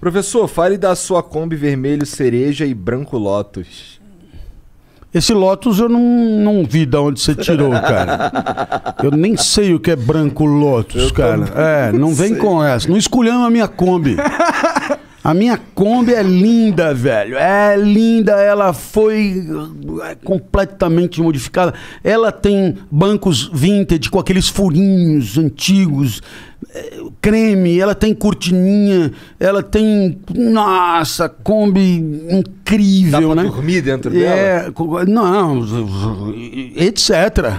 Professor, fale da sua Kombi vermelho cereja e branco Lotus. Esse Lotus eu não, não vi de onde você tirou, cara. Eu nem sei o que é branco Lotus, eu cara. É, não sei. vem com essa. Não escolhemos a minha Kombi. A minha Kombi é linda, velho. É linda, ela foi é, completamente modificada. Ela tem bancos vintage com aqueles furinhos antigos, é, creme, ela tem cortininha, ela tem. Nossa, Kombi incrível, Dá pra né? dormir dentro é, dela? Não, etc,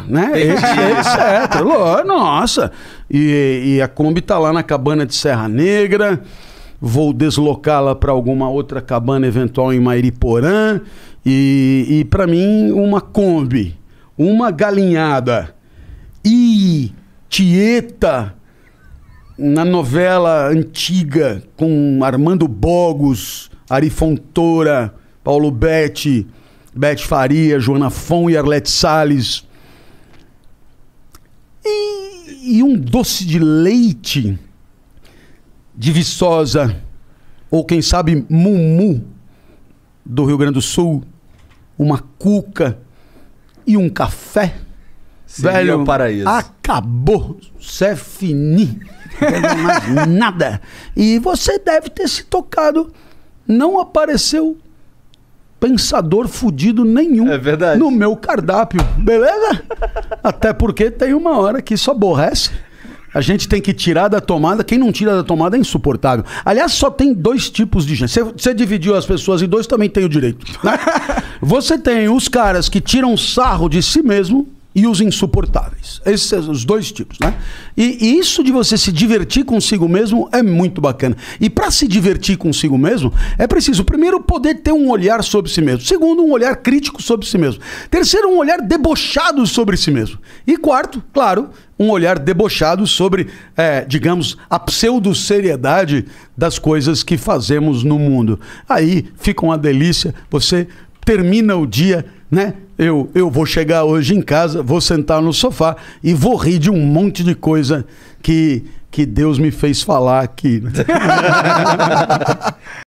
né? etc. Nossa! E, e a Kombi tá lá na cabana de Serra Negra vou deslocá-la para alguma outra cabana eventual em Mairiporã e, e para mim uma Kombi, uma galinhada e Tieta na novela antiga com Armando Bogos, Ari Fontoura, Paulo Betti, Bete Faria, Joana Fon e Arlete Salles. E, e um doce de leite de Viçosa, ou quem sabe Mumu do Rio Grande do Sul, uma cuca e um café. Seria velho, o paraíso. acabou. Cê é fini. mais nada. E você deve ter se tocado. Não apareceu pensador fudido nenhum é verdade. no meu cardápio, beleza? Até porque tem uma hora que isso aborrece. A gente tem que tirar da tomada. Quem não tira da tomada é insuportável. Aliás, só tem dois tipos de gente. Você dividiu as pessoas em dois, também tem o direito. Né? Você tem os caras que tiram sarro de si mesmo e os insuportáveis. Esses são os dois tipos, né? E, e isso de você se divertir consigo mesmo é muito bacana. E para se divertir consigo mesmo, é preciso, primeiro, poder ter um olhar sobre si mesmo. Segundo, um olhar crítico sobre si mesmo. Terceiro, um olhar debochado sobre si mesmo. E quarto, claro, um olhar debochado sobre, é, digamos, a pseudo-seriedade das coisas que fazemos no mundo. Aí fica uma delícia, você termina o dia né? Eu, eu vou chegar hoje em casa, vou sentar no sofá e vou rir de um monte de coisa que, que Deus me fez falar aqui. Né?